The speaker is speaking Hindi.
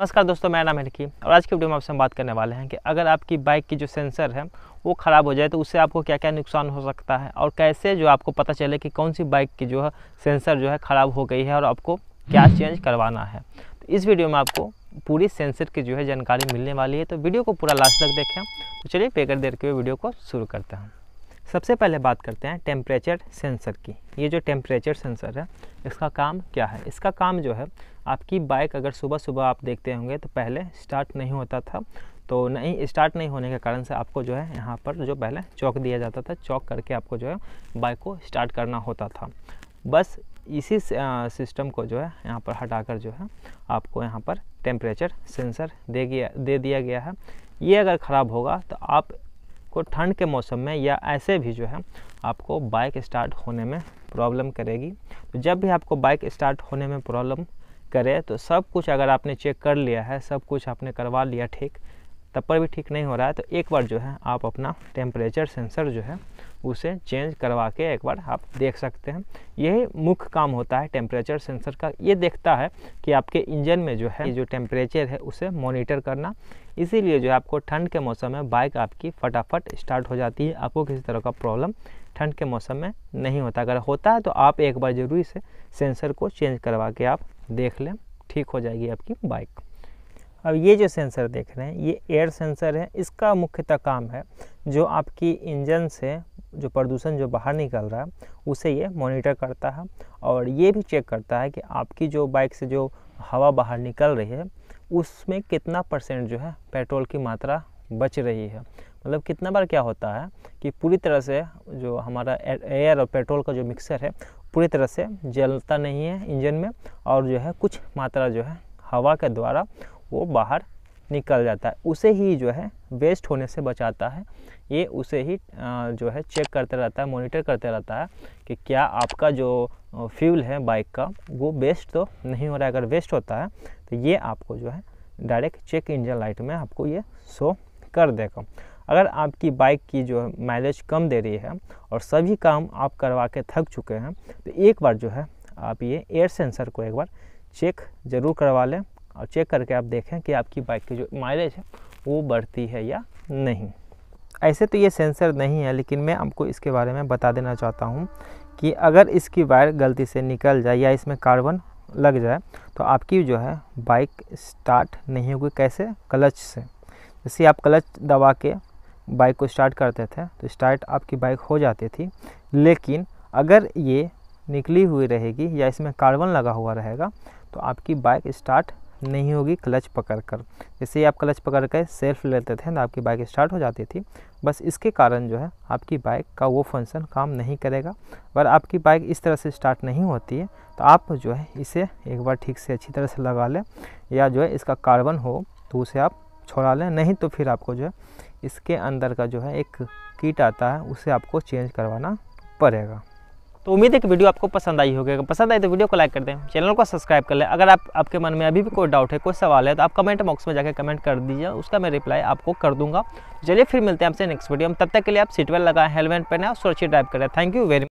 नमस्कार दोस्तों मेरा नाम है लिखी और आज की वीडियो में आपसे हम बात करने वाले हैं कि अगर आपकी बाइक की जो सेंसर है वो ख़राब हो जाए तो उससे आपको क्या क्या नुकसान हो सकता है और कैसे जो आपको पता चले कि कौन सी बाइक की जो है सेंसर जो है ख़राब हो गई है और आपको क्या चेंज करवाना है तो इस वीडियो में आपको पूरी सेंसर की जो है जानकारी मिलने वाली है तो वीडियो को पूरा लास्ट तक देखें तो चलिए बेकर देर के वीडियो को शुरू करते हैं सबसे पहले बात करते हैं टेम्परेचर सेंसर की ये जो टेम्परेचर सेंसर है इसका काम क्या है इसका काम जो है आपकी बाइक अगर सुबह सुबह आप देखते होंगे तो पहले स्टार्ट नहीं होता था तो नहीं स्टार्ट नहीं होने के कारण से आपको जो है यहाँ पर जो पहले चौक दिया जाता था चौक करके आपको जो है बाइक को स्टार्ट करना होता था बस इसी सिस्टम को जो है यहाँ पर हटाकर जो है आपको यहाँ पर टेम्परेचर सेंसर दे गया दे दिया गया है ये अगर ख़राब होगा तो आप को ठंड के मौसम में या ऐसे भी जो है आपको बाइक स्टार्ट होने में प्रॉब्लम करेगी तो जब भी आपको बाइक स्टार्ट होने में प्रॉब्लम करें तो सब कुछ अगर आपने चेक कर लिया है सब कुछ आपने करवा लिया ठीक तब पर भी ठीक नहीं हो रहा है तो एक बार जो है आप अपना टेम्परेचर सेंसर जो है उसे चेंज करवा के एक बार आप देख सकते हैं यही मुख्य काम होता है टेम्परेचर सेंसर का ये देखता है कि आपके इंजन में जो है जो टेम्परेचर है उसे मॉनिटर करना इसीलिए जो है आपको ठंड के मौसम में बाइक आपकी फटाफट स्टार्ट हो जाती है आपको किसी तरह का प्रॉब्लम ठंड के मौसम में नहीं होता अगर होता है तो आप एक बार जरूरी से सेंसर को चेंज करवा के आप देख लें ठीक हो जाएगी आपकी बाइक अब ये जो सेंसर देख रहे हैं ये एयर सेंसर है इसका मुख्यतः काम है जो आपकी इंजन से जो प्रदूषण जो बाहर निकल रहा है उसे ये मॉनिटर करता है और ये भी चेक करता है कि आपकी जो बाइक से जो हवा बाहर निकल रही है उसमें कितना परसेंट जो है पेट्रोल की मात्रा बच रही है मतलब कितना बार क्या होता है कि पूरी तरह से जो हमारा एयर और पेट्रोल का जो मिक्सर है पूरी तरह से जलता नहीं है इंजन में और जो है कुछ मात्रा जो है हवा के द्वारा वो बाहर निकल जाता है उसे ही जो है वेस्ट होने से बचाता है ये उसे ही जो है चेक करते रहता है मॉनिटर करते रहता है कि क्या आपका जो फ्यूल है बाइक का वो वेस्ट तो नहीं हो रहा है अगर वेस्ट होता है तो ये आपको जो है डायरेक्ट चेक इंजन लाइट में आपको ये शो कर देगा अगर आपकी बाइक की जो माइलेज कम दे रही है और सभी काम आप करवा के थक चुके हैं तो एक बार जो है आप ये एयर सेंसर को एक बार चेक ज़रूर करवा लें और चेक करके आप देखें कि आपकी बाइक की जो माइलेज है वो बढ़ती है या नहीं ऐसे तो ये सेंसर नहीं है लेकिन मैं आपको इसके बारे में बता देना चाहता हूँ कि अगर इसकी वायर गलती से निकल जाए या इसमें कार्बन लग जाए तो आपकी जो है बाइक स्टार्ट नहीं होगी कैसे क्लच से जैसे आप क्लच दबा के बाइक को स्टार्ट करते थे तो स्टार्ट आपकी बाइक हो जाती थी लेकिन अगर ये निकली हुई रहेगी या इसमें कार्बन लगा हुआ रहेगा तो आपकी बाइक स्टार्ट नहीं होगी क्लच पकड़ कर जैसे आप क्लच पकड़ कर सेल्फ लेते थे तो आपकी बाइक स्टार्ट हो जाती थी बस इसके कारण जो है आपकी बाइक का वो फंक्शन काम नहीं करेगा अगर आपकी बाइक इस तरह से स्टार्ट नहीं होती है तो आप जो है इसे एक बार ठीक से अच्छी तरह से लगा लें या जो है इसका कार्बन हो तो उसे आप छोड़ा लें नहीं तो फिर आपको जो है इसके अंदर का जो है एक किट आता है उसे आपको चेंज करवाना पड़ेगा तो उम्मीद है कि वीडियो आपको पसंद आई होगी अगर पसंद आई तो वीडियो को लाइक कर दें चैनल को सब्सक्राइब कर लें अगर आप आपके मन में अभी भी कोई डाउट है कोई सवाल है तो आप कमेंट बॉक्स में जाकर कमेंट कर दीजिए उसका मैं रिप्लाई आपको कर दूंगा चलिए फिर मिलते हैं आपसे नेक्स्ट वीडियो में तब तक के लिए आप सीट बेल्ट लगाएं हेलमेट और सुरक्षित ड्राइव करें थैंक यू वेरी